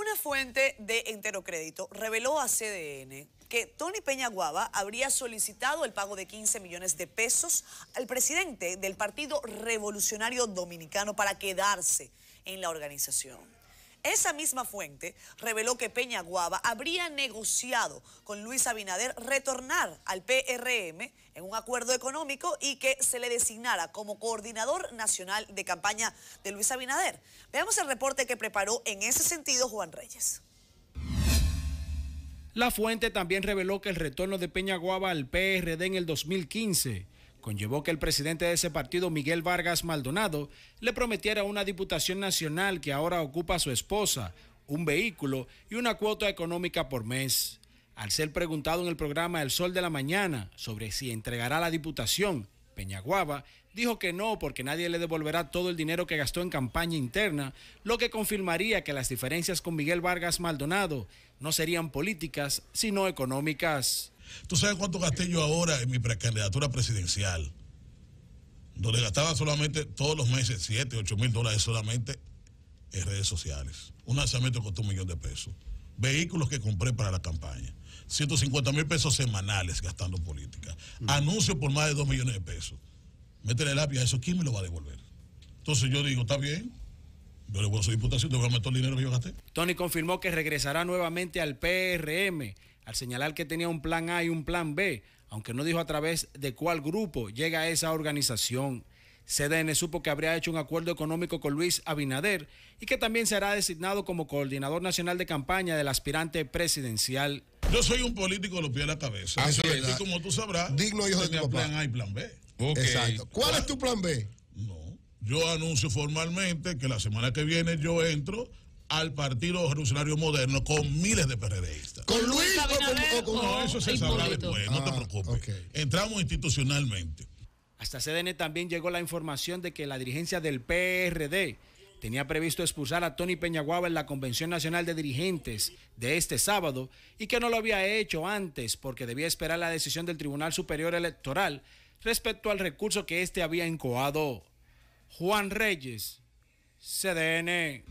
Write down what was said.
Una fuente de Entero Crédito reveló a CDN que Tony Peña Peñaguaba habría solicitado el pago de 15 millones de pesos al presidente del Partido Revolucionario Dominicano para quedarse en la organización. Esa misma fuente reveló que Peña Guaba habría negociado con Luis Abinader retornar al PRM en un acuerdo económico y que se le designara como coordinador nacional de campaña de Luis Abinader. Veamos el reporte que preparó en ese sentido Juan Reyes. La fuente también reveló que el retorno de Peña Guaba al PRD en el 2015 conllevó que el presidente de ese partido, Miguel Vargas Maldonado, le prometiera una diputación nacional que ahora ocupa a su esposa, un vehículo y una cuota económica por mes. Al ser preguntado en el programa El Sol de la Mañana sobre si entregará la diputación, Peñaguaba dijo que no porque nadie le devolverá todo el dinero que gastó en campaña interna, lo que confirmaría que las diferencias con Miguel Vargas Maldonado no serían políticas, sino económicas. ¿Tú sabes cuánto gasté yo ahora en mi precandidatura presidencial? Donde gastaba solamente todos los meses 7, 8 mil dólares solamente en redes sociales. Un lanzamiento costó un millón de pesos. Vehículos que compré para la campaña. 150 mil pesos semanales gastando política. anuncios mm. Anuncio por más de 2 millones de pesos. Métele lápiz a eso, ¿quién me lo va a devolver? Entonces yo digo, está bien, yo le voy a su diputación, te voy a meter el dinero que yo gasté. Tony confirmó que regresará nuevamente al PRM al señalar que tenía un plan A y un plan B, aunque no dijo a través de cuál grupo llega a esa organización. CDN supo que habría hecho un acuerdo económico con Luis Abinader y que también será designado como coordinador nacional de campaña del aspirante presidencial. Yo soy un político de los pies a la cabeza. Así ah, como tú sabrás, digno hijo de plan A y plan B. Exacto. ¿Cuál es tu plan B? No. Yo anuncio formalmente que la semana que viene yo entro al Partido Revolucionario Moderno con miles de PRDistas. ¿Con Luis No, eso se sabrá después, no te ah, preocupes. Entramos institucionalmente. Hasta CDN también llegó la información de que la dirigencia del PRD tenía previsto expulsar a Tony Peñaguaba en la Convención Nacional de Dirigentes de este sábado y que no lo había hecho antes porque debía esperar la decisión del Tribunal Superior Electoral respecto al recurso que éste había incoado. Juan Reyes, CDN.